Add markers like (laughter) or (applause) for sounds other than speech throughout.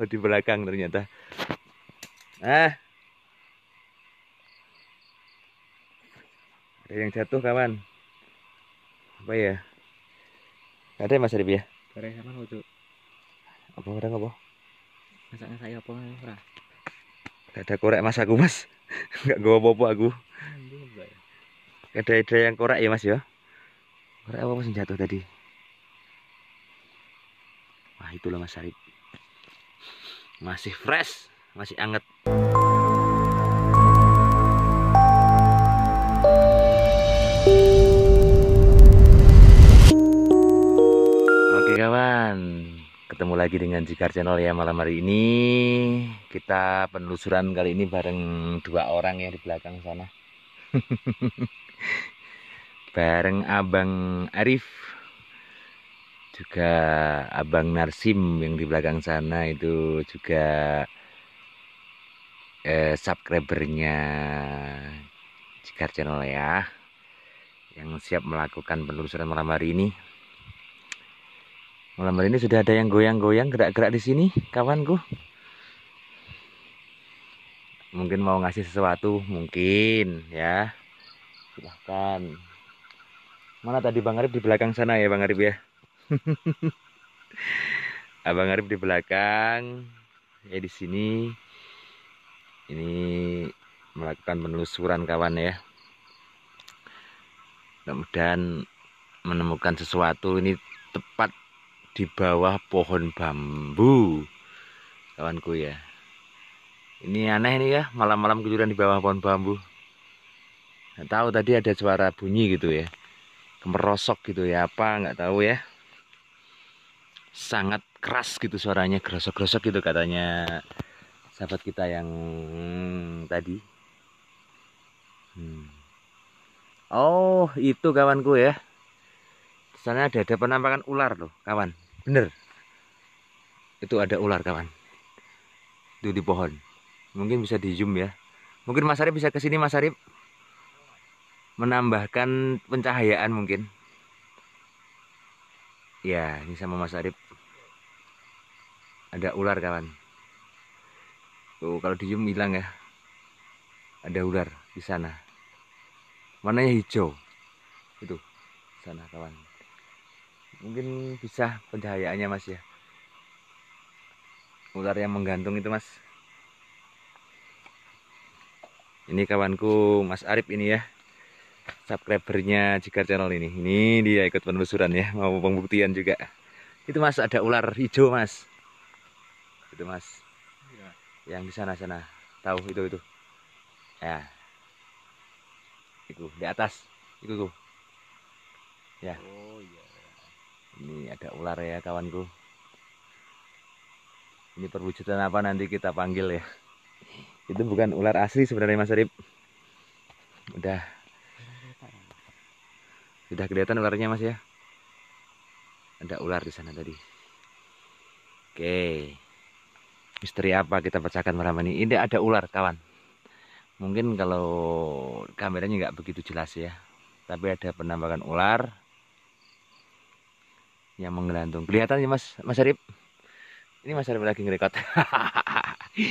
oh, di belakang ternyata nah ada yang jatuh kawan apa ya Gak ada mas Arif ya ada yang sama lucu apa orang apa masaknya saya apa ora gak ada korek mas aku mas (laughs) gak gua apa-apa aku ada ada yang korek ya mas ya korek apa mas yang jatuh tadi Wah itulah Mas Arif masih fresh masih anget oke kawan ketemu lagi dengan Jikar Channel ya malam hari ini kita penelusuran kali ini bareng dua orang ya di belakang sana (laughs) bareng Abang Arif juga Abang Narsim yang di belakang sana itu juga eh, subscribernya Cikar Channel ya yang siap melakukan penelusuran malam hari ini malam hari ini sudah ada yang goyang-goyang gerak-gerak di sini kawanku mungkin mau ngasih sesuatu mungkin ya silahkan mana tadi Bang Arif di belakang sana ya Bang Arif ya (laughs) Abang Arif di belakang, ya di sini ini melakukan penelusuran kawan ya. mudah menemukan sesuatu ini tepat di bawah pohon bambu, kawanku ya. Ini aneh nih ya, malam-malam kejuran di bawah pohon bambu. Nggak tahu tadi ada suara bunyi gitu ya, kemerosok gitu ya apa nggak tahu ya sangat keras gitu suaranya gerosok-gerosok gitu katanya sahabat kita yang hmm, tadi hmm. oh itu kawanku ya sana ada ada penampakan ular loh kawan bener itu ada ular kawan itu di pohon mungkin bisa di zoom ya mungkin Mas Arif bisa kesini Mas Arif menambahkan pencahayaan mungkin Ya, ini sama Mas Arif. Ada ular kawan. Oh, kalau diem hilang ya. Ada ular di sana. Warnanya hijau. Itu sana kawan. Mungkin bisa pencahayaannya Mas ya. Ular yang menggantung itu Mas. Ini kawanku Mas Arif ini ya subscribernya Jigar channel ini ini dia ikut penelusuran ya mau pembuktian juga itu mas ada ular hijau mas itu mas ya. yang di sana sana tahu itu itu ya itu di atas itu tuh ya oh, ya ini ada ular ya kawanku ini perwujudan apa nanti kita panggil ya itu bukan ular asli sebenarnya mas Arif udah sudah kelihatan ularnya mas ya. Ada ular di sana tadi. Oke. Misteri apa kita pecahkan malam ini? Ini ada ular kawan. Mungkin kalau kameranya nggak begitu jelas ya. Tapi ada penambahan ular yang menggelantung. Kelihatan ya mas, mas Arif. Ini mas Arif lagi ngerekot.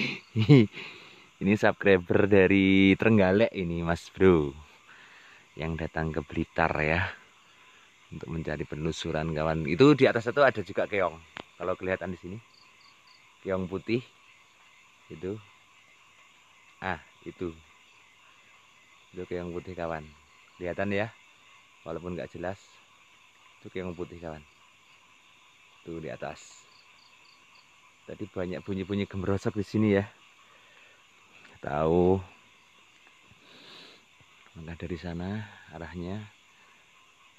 (laughs) ini subscriber dari Trenggalek ini mas bro yang datang ke Blitar ya untuk mencari penelusuran kawan. Itu di atas itu ada juga keong. Kalau kelihatan di sini. Keong putih. Itu. Ah, itu. Itu keong putih kawan. Kelihatan ya. Walaupun nggak jelas. Itu keong putih kawan. Tuh di atas. Tadi banyak bunyi-bunyi gemerosok di sini ya. Tahu Nah dari sana arahnya.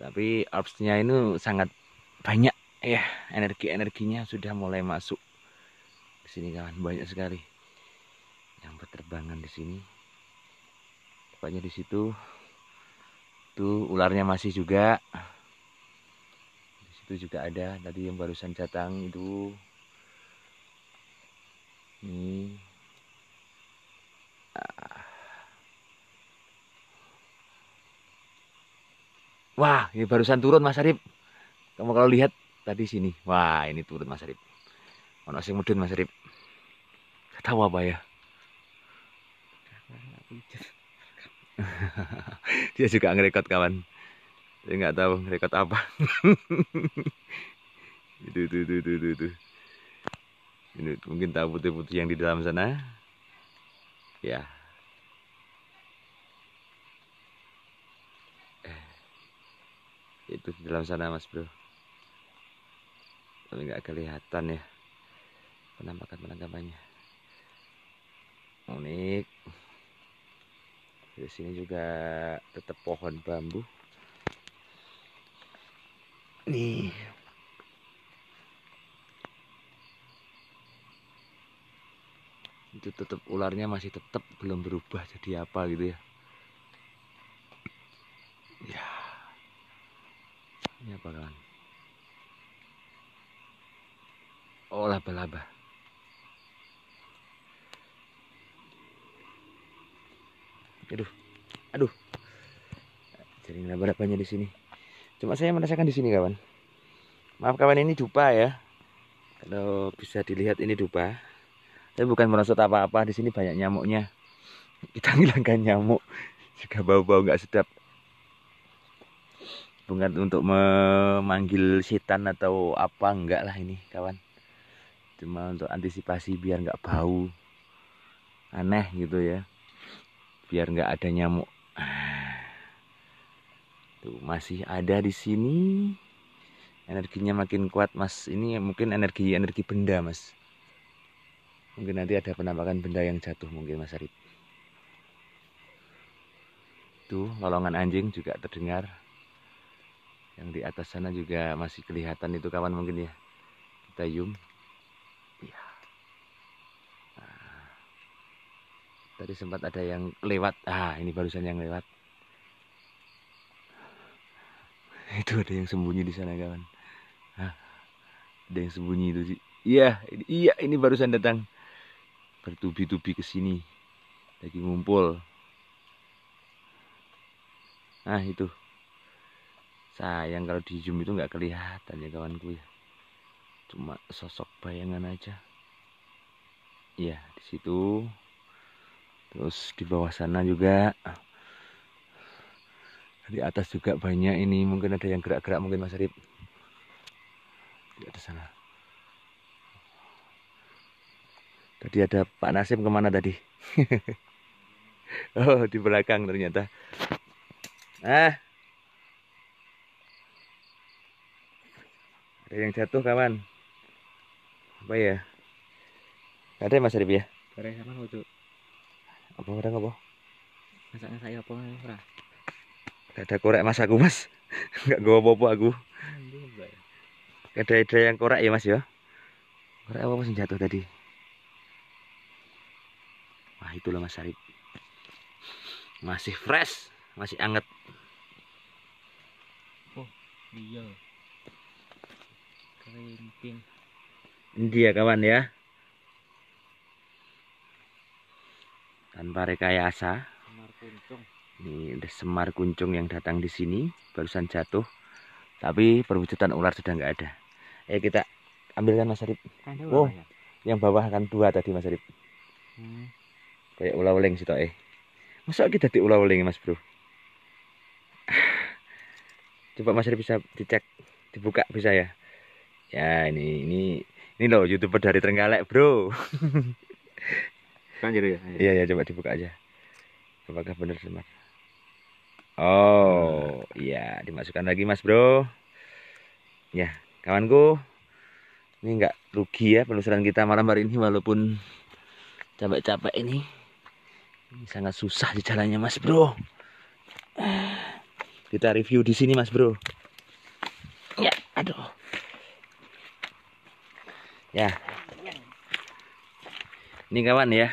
Tapi alpsnya ini sangat banyak ya energi-energinya sudah mulai masuk ke sini kawan banyak sekali yang berterbangan di sini banyak di situ tuh ularnya masih juga di situ juga ada tadi yang barusan datang itu ini ah. Wah, ini barusan turun Mas Arif. Kamu kalau lihat tadi sini. Wah, ini turun Mas Arif. Ono sing mudun Mas Arif. Ketawa tahu apa ya. (laughs) Dia juga ngerekod kawan. Dia nggak tahu ngerekod apa. (laughs) itu, itu, itu, itu, itu. Ini mungkin tahu putih-putih yang di dalam sana. Ya. itu di dalam sana mas bro tapi nggak kelihatan ya penampakan penangkapannya unik di sini juga tetap pohon bambu nih itu tetap ularnya masih tetap belum berubah jadi apa gitu ya kawan? oh laba-laba aduh aduh jaring laba-labanya di sini cuma saya merasakan di sini kawan maaf kawan ini dupa ya kalau bisa dilihat ini dupa tapi bukan merosot apa-apa di sini banyak nyamuknya kita (laughs) hilangkan nyamuk juga bau-bau nggak sedap bukan untuk memanggil setan atau apa enggak lah ini kawan cuma untuk antisipasi biar enggak bau aneh gitu ya biar enggak ada nyamuk (sighs) tuh masih ada di sini energinya makin kuat mas ini mungkin energi energi benda mas mungkin nanti ada penampakan benda yang jatuh mungkin mas Arif tuh lolongan anjing juga terdengar yang di atas sana juga masih kelihatan itu kawan mungkin ya. Kita zoom. Ya. Nah, tadi sempat ada yang lewat. Ah, ini barusan yang lewat. (laughs) Itu ada yang sembunyi di sana kawan. Ah, ada yang sembunyi itu sih. Iya, iya ini barusan datang bertubi-tubi ke sini lagi ngumpul. ah itu sayang kalau di zoom itu nggak kelihatan ya kawanku ya cuma sosok bayangan aja ya di situ terus di bawah sana juga di atas juga banyak ini mungkin ada yang gerak-gerak mungkin Mas Arif di atas sana tadi ada Pak Nasim kemana tadi (laughs) oh di belakang ternyata ah Ada yang jatuh kawan. Apa ya? Gak ada Mas Arif ya? ada sama lucu. Apa orang apa? Masak saya apa ora? Gak ada korek Mas aku Mas. (laughs) gak gua apa-apa aku. Gak ada ide yang korek ya Mas ya? Korek apa Mas yang jatuh tadi? Wah itulah Mas Arif. Masih fresh, masih anget. Oh, iya kerinting ini dia kawan ya tanpa rekayasa semar kuncung. ini semar kuncung yang datang di sini barusan jatuh tapi perwujudan ular sudah nggak ada eh kita ambilkan mas Arif oh ya? yang bawah kan dua tadi mas Arif hmm. kayak ular uling sih eh masa kita di ular uling mas bro (sighs) coba mas Arif bisa dicek dibuka bisa ya ya ini ini ini loh youtuber dari Trenggalek bro kan (laughs) jadi ya iya ya coba dibuka aja apakah benar mas oh iya nah. dimasukkan lagi mas bro ya kawanku ini nggak rugi ya penelusuran kita malam hari ini walaupun capek-capek ini ini sangat susah di jalannya mas bro kita review di sini mas bro ya aduh ya ini kawan ya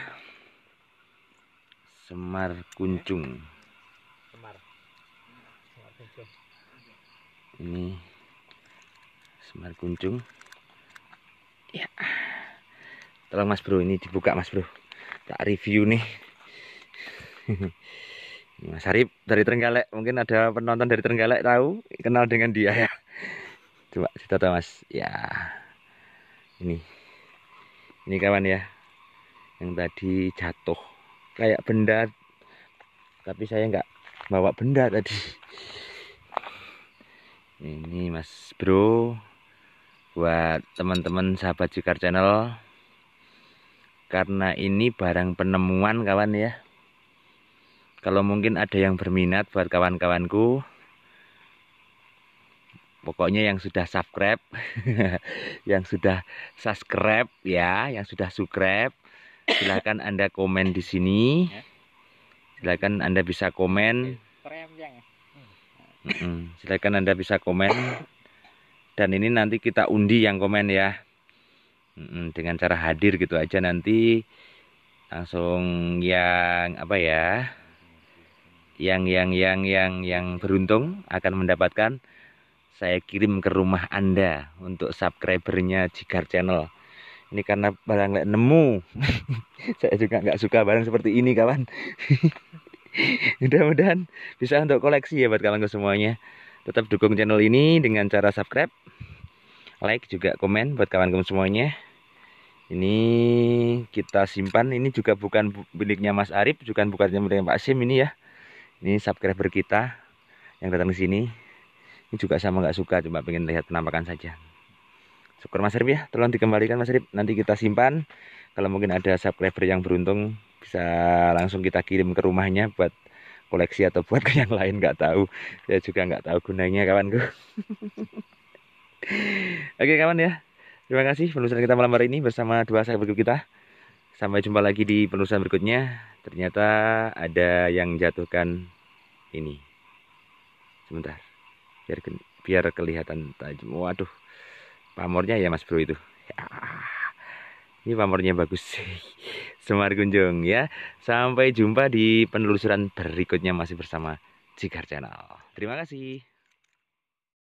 semar kuncung ini semar kuncung ya tolong mas bro ini dibuka mas bro tak review nih (laughs) Mas Arif dari Trenggalek mungkin ada penonton dari Trenggalek tahu kenal dengan dia ya coba kita tahu mas ya ini ini kawan ya yang tadi jatuh kayak benda tapi saya nggak bawa benda tadi ini mas bro buat teman-teman sahabat jikar channel karena ini barang penemuan kawan ya kalau mungkin ada yang berminat buat kawan-kawanku pokoknya yang sudah subscribe (laughs) yang sudah subscribe ya yang sudah subscribe silahkan anda komen di sini ya. silahkan anda bisa komen silahkan anda bisa komen dan ini nanti kita undi yang komen ya dengan cara hadir gitu aja nanti langsung yang apa ya yang yang yang yang yang beruntung akan mendapatkan saya kirim ke rumah Anda untuk subscribernya Jigar Channel. Ini karena barang nemu. (laughs) saya juga nggak suka barang seperti ini kawan. (laughs) Mudah-mudahan bisa untuk koleksi ya buat kalian semuanya. Tetap dukung channel ini dengan cara subscribe, like juga komen buat kawan-kawan semuanya. Ini kita simpan. Ini juga bukan miliknya Mas Arif, bukan bukannya miliknya Pak Sim ini ya. Ini subscriber kita yang datang ke sini ini juga sama nggak suka cuma pengen lihat penampakan saja syukur Mas Rip ya tolong dikembalikan Mas Rip nanti kita simpan kalau mungkin ada subscriber yang beruntung bisa langsung kita kirim ke rumahnya buat koleksi atau buat ke yang lain nggak tahu saya juga nggak tahu gunanya kawanku (laughs) oke kawan ya terima kasih penulisan kita malam hari ini bersama dua sahabat kita sampai jumpa lagi di penulisan berikutnya ternyata ada yang jatuhkan ini sebentar biar biar kelihatan tajam waduh pamornya ya mas bro itu ya. ini pamornya bagus sih, (laughs) semar kunjung ya sampai jumpa di penelusuran berikutnya masih bersama Cigar Channel terima kasih